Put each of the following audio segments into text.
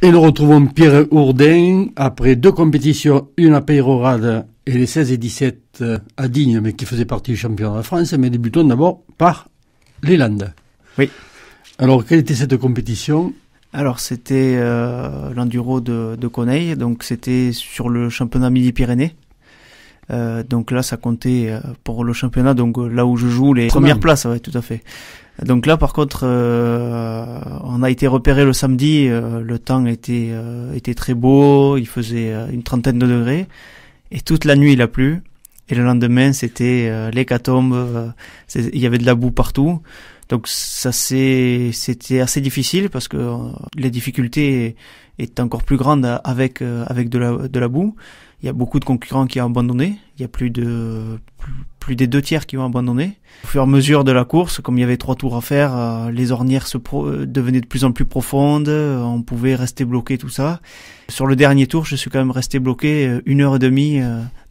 Et nous retrouvons Pierre Ourdin après deux compétitions, une à Peyrorade et les 16 et 17 à Digne, mais qui faisait partie du championnat de la France. Mais débutons d'abord par les Landes. Oui. Alors, quelle était cette compétition alors c'était euh, l'enduro de, de donc c'était sur le championnat Midi-Pyrénées. Euh, donc là, ça comptait euh, pour le championnat, donc là où je joue les premières places, ouais, tout à fait. Donc là, par contre, euh, on a été repéré le samedi. Euh, le temps était euh, était très beau. Il faisait une trentaine de degrés et toute la nuit il a plu. Et le lendemain, c'était l'hécatombe. il y avait de la boue partout. Donc ça c'est c'était assez difficile parce que euh, la difficulté est encore plus grande avec euh, avec de la de la boue. Il y a beaucoup de concurrents qui ont abandonné. Il y a plus de plus, des deux tiers qui ont abandonné. Au fur et à mesure de la course, comme il y avait trois tours à faire, euh, les ornières se devenaient de plus en plus profondes. On pouvait rester bloqué tout ça. Sur le dernier tour, je suis quand même resté bloqué une heure et demie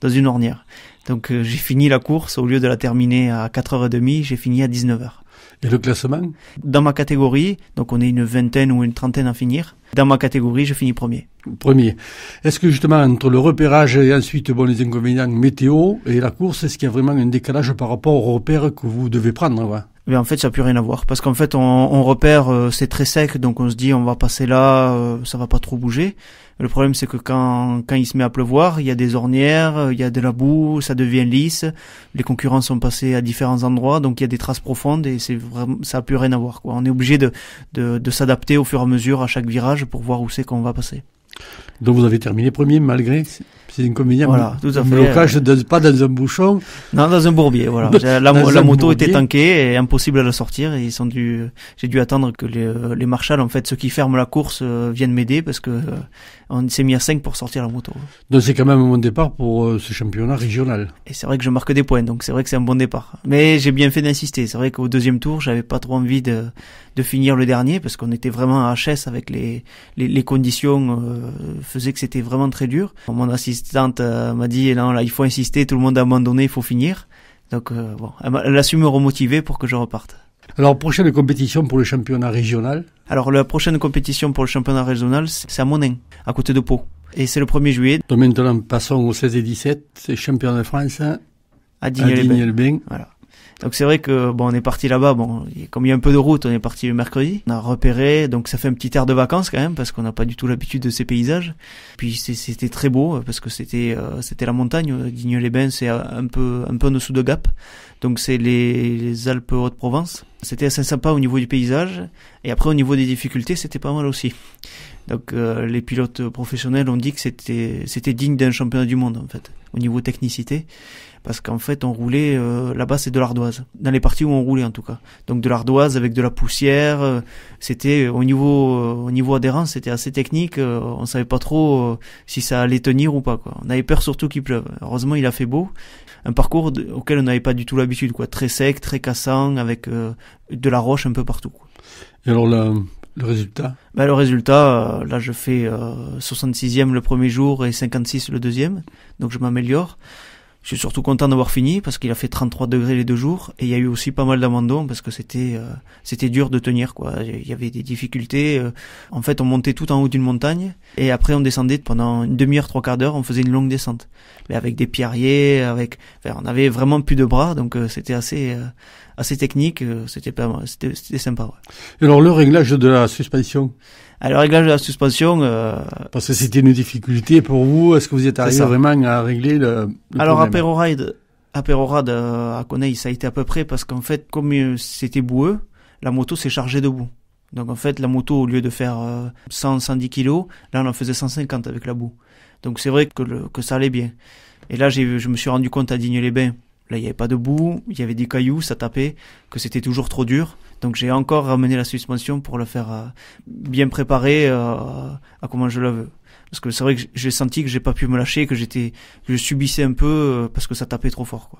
dans une ornière. Donc j'ai fini la course au lieu de la terminer à 4h30, j'ai fini à 19h. Et le classement Dans ma catégorie, donc on est une vingtaine ou une trentaine à finir. Dans ma catégorie, je finis premier. Premier. Est-ce que justement entre le repérage et ensuite les inconvénients météo et la course, est-ce qu'il y a vraiment un décalage par rapport au repère que vous devez prendre hein, mais en fait ça a plus rien à voir parce qu'en fait on, repère euh, c'est très sec donc on se dit on va passer là euh, ça va pas trop bouger le problème c'est que quand quand il se met à pleuvoir il y a des ornières euh, il y a de la boue ça devient lisse les concurrents sont passés à différents endroits donc il y a des traces profondes et c'est vraiment ça a plus rien à voir quoi on est obligé de, de s'adapter au fur et à mesure à chaque virage pour voir où c'est qu'on va passer donc vous avez terminé premier malgré ces inconvénients. Voilà, tout à fait. Blocage euh, donne pas dans un bouchon. Non, dans un bourbier. Voilà. la, moto était tankée et impossible à la sortir. Et ils dû, j'ai dû attendre que les, euh, les marshals, en fait, ceux qui ferment la course, euh, viennent m'aider parce que on s'est mis à 5 pour sortir la moto. Donc c'est quand même un bon départ pour ce championnat régional. Et c'est vrai que je marque des points, donc c'est vrai que c'est un bon départ. Mais j'ai bien fait d'insister. C'est vrai qu'au deuxième tour, j'avais pas trop envie de de finir le dernier parce qu'on était vraiment à HS avec les, les, conditions euh, faisaient que c'était vraiment très dur. Mon assistante euh, m'a dit non là il faut insister, tout le monde a abandonné, il faut finir. Donc euh, bon, elle a su me remotiver pour que je reparte. Alors, prochaine compétition pour le championnat régional Alors, la prochaine compétition pour le championnat régional, c'est à Monin, à côté de Pau. Et c'est le 1er juillet. Donc maintenant, passons au 16 et 17, c'est championnat de France à Digne-les-Bains. voilà. Donc c'est vrai que bon, on est parti là-bas. Bon, comme il y a un peu de route, on est parti le mercredi. On a repéré, donc ça fait un petit air de vacances quand même parce qu'on n'a pas du tout l'habitude de ces paysages. Puis c'était très beau parce que c'était euh, c'était la montagne. Digne-les-Bains, c'est euh, un peu un peu en dessous de Gap, donc c'est les, les Alpes haute provence C'était assez sympa au niveau du paysage et après au niveau des difficultés, c'était pas mal aussi. Donc euh, les pilotes professionnels ont dit que c'était c'était digne d'un championnat du monde en fait au niveau technicité parce qu'en fait on roulait euh, là-bas c'est de l'ardoise dans les parties où on roulait en tout cas donc de l'ardoise avec de la poussière euh, c'était au niveau au niveau adhérence c'était assez technique on savait pas trop si ça allait tenir ou pas quoi on avait peur surtout qu'il pleuve heureusement il a fait beau un parcours auquel on n'avait pas du tout l'habitude quoi très sec très cassant avec de la roche un peu partout quoi. et alors là le résultat ben, Le résultat, euh, là je fais 66e euh, le premier jour et 56 le deuxième, donc je m'améliore. Je suis surtout content d'avoir fini parce qu'il a fait 33 degrés les deux jours et il y a eu aussi pas mal d'abandons parce que c'était euh, c'était dur de tenir quoi. Il y avait des difficultés. Euh, en fait, on montait tout en haut d'une montagne et après on descendait pendant une demi-heure, trois quarts d'heure, on faisait une longue descente. Mais avec des pierriers, avec on avait vraiment plus de bras donc euh, c'était assez assez technique, c'était pas c'était sympa. Et alors le réglage de la suspension alors, réglage de la suspension. Euh, parce que c'était une difficulté pour vous. Est-ce que vous êtes arrivé vraiment à régler le, le Alors à Perorade, à euh, à ça a été à peu près parce qu'en fait, comme euh, c'était boueux, la moto s'est chargée de boue. Donc en fait, la moto, au lieu de faire 100, 110 kilos, là, on en faisait 150 avec la boue. Donc c'est vrai que, le, que ça allait bien. Et là, je me suis rendu compte à Digne-les-Bains, là, il n'y avait pas de boue, il y avait des cailloux, ça tapait, que c'était toujours trop dur. Donc j'ai encore ramené la suspension pour la faire euh, bien préparer euh, à comment je la veux. Parce que c'est vrai que j'ai senti que j'ai pas pu me lâcher, que j'étais, je subissais un peu euh, parce que ça tapait trop fort. Quoi.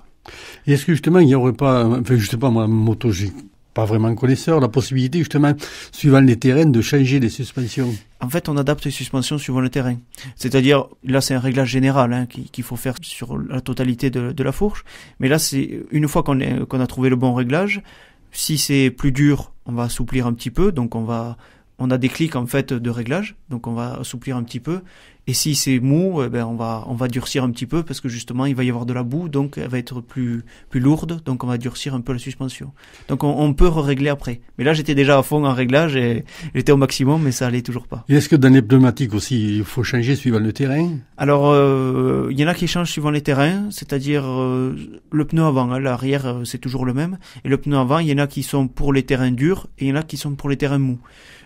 Et est-ce que justement il n'y aurait pas, enfin, je sais pas moi, moto, j'ai pas vraiment connaisseur, la possibilité justement, suivant les terrains, de changer les suspensions En fait, on adapte les suspensions suivant le terrain. C'est-à-dire, là, c'est un réglage général hein, qu'il faut faire sur la totalité de, la fourche. Mais là, c'est une fois qu'on a trouvé le bon réglage, si c'est plus dur, on va assouplir un petit peu, donc on va on a des clics en fait de réglage, donc on va assouplir un petit peu et si c'est mou, eh ben on va on va durcir un petit peu parce que justement il va y avoir de la boue, donc elle va être plus plus lourde, donc on va durcir un peu la suspension. Donc on, peut régler après. Mais là j'étais déjà à fond en réglage et j'étais au maximum, mais ça allait toujours pas. Est-ce que dans les pneumatiques aussi il faut changer suivant le terrain Alors euh, il y en a qui changent suivant les terrains, c'est-à-dire euh, le pneu avant, hein, l'arrière euh, c'est toujours le même, et le pneu avant il y en a qui sont pour les terrains durs et il y en a qui sont pour les terrains mous.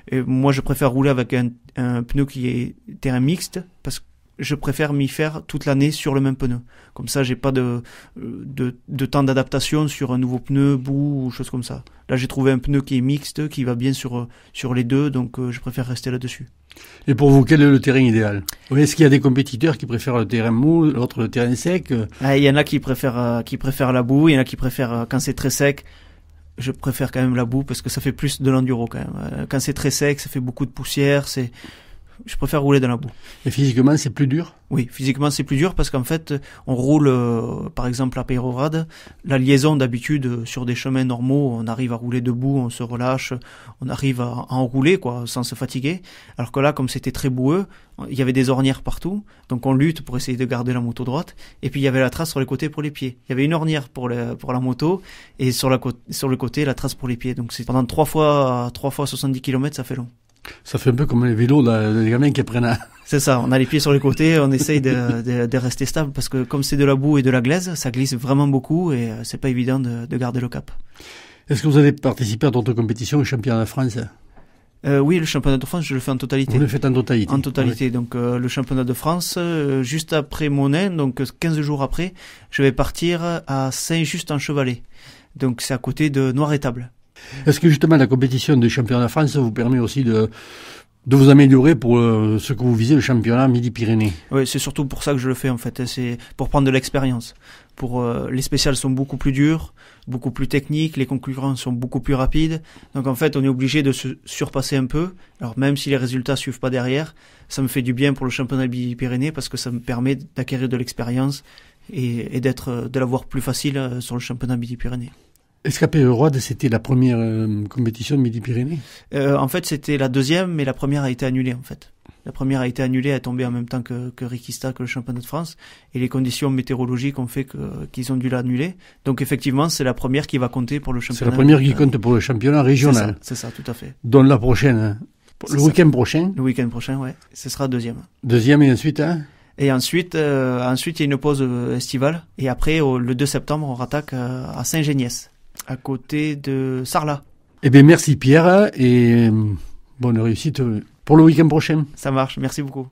Et moi je préfère rouler avec un, un pneu qui est terrain mixte parce que je préfère m'y faire toute l'année sur le même pneu. Comme ça, j'ai pas de, euh, de, temps d'adaptation sur un nouveau pneu, boue ou chose comme ça. Là, j'ai trouvé un pneu qui est mixte, qui va bien sur, euh, sur les deux, donc euh, je préfère rester là-dessus. Et pour vous, quel est le terrain idéal Est-ce qu'il y a des compétiteurs qui préfèrent le terrain mou, l'autre le terrain sec ah, Il y en a qui préfèrent, qui préfèrent la boue, il y en a qui préfèrent quand c'est très sec. Je préfère quand même la boue parce que ça fait plus de l'enduro quand même. Quand c'est très sec, ça fait beaucoup de poussière, c'est je préfère rouler dans la boue. Et physiquement, c'est plus dur Oui, physiquement, c'est plus dur parce qu'en fait, on roule, euh, par exemple, à Peyrorade. La liaison, d'habitude, euh, sur des chemins normaux, on arrive à rouler debout, on se relâche, on arrive à, en enrouler, quoi, sans se fatiguer. Alors que là, comme c'était très boueux, il y avait des ornières partout, donc on lutte pour essayer de garder la moto droite. Et puis, il y avait la trace sur les côtés pour les pieds. Il y avait une ornière pour, pour la moto et sur, sur le côté, la trace pour les pieds. Donc, c'est pendant trois fois, trois fois 70 km, ça fait long. Ça fait un peu comme les vélos, là, les gamins qui apprennent C'est ça, on a les pieds sur les côtés, on essaye de, rester stable parce que comme c'est de la boue et de la glaise, ça glisse vraiment beaucoup et euh, c'est pas évident de, garder le cap. Est-ce que vous avez participé à d'autres compétitions, au championnat de France euh, oui, le championnat de France, je le fais en totalité. Vous le faites en totalité. En totalité. Donc euh, le championnat de France, juste après Monet, donc 15 jours après, je vais partir à Saint-Just-en-Chevalet. Donc c'est à côté de noir Table. Est-ce que justement la compétition de championnat de France vous permet aussi de, vous améliorer pour euh, ce que vous visez, le championnat Midi-Pyrénées. Oui, c'est surtout pour ça que je le fais en fait, c'est pour prendre de l'expérience. Pour euh, les spéciales sont beaucoup plus dures, beaucoup plus techniques, les concurrents sont beaucoup plus rapides. Donc en fait, on est obligé de se surpasser un peu. Alors même si les résultats suivent pas derrière, ça me fait du bien pour le championnat Midi-Pyrénées parce que ça me permet d'acquérir de l'expérience et, et d'être euh, de l'avoir plus facile sur le championnat Midi-Pyrénées. Escapé roi c'était la première euh, compétition de Midi-Pyrénées euh, En fait, c'était la deuxième, mais la première a été annulée, en fait. La première a été annulée, elle est tombée en même temps que, que Rikista, que le championnat de France. Et les conditions météorologiques ont fait qu'ils ont dû l'annuler. Donc, effectivement, c'est la première qui va compter pour le championnat. C'est la première qui compte pour le championnat régional. C'est ça, tout à fait. Donc, la prochaine, hein. le week-end prochain Le week-end prochain, ouais. Ce sera deuxième. Deuxième et ensuite, hein et ensuite, euh, ensuite, il y a une pause euh, estivale. Et après, le 2 septembre, on rattaque euh, à Saint-Géniès à côté de Sarla Eh bien, merci Pierre et bonne réussite pour le week-end prochain. Ça marche, merci beaucoup.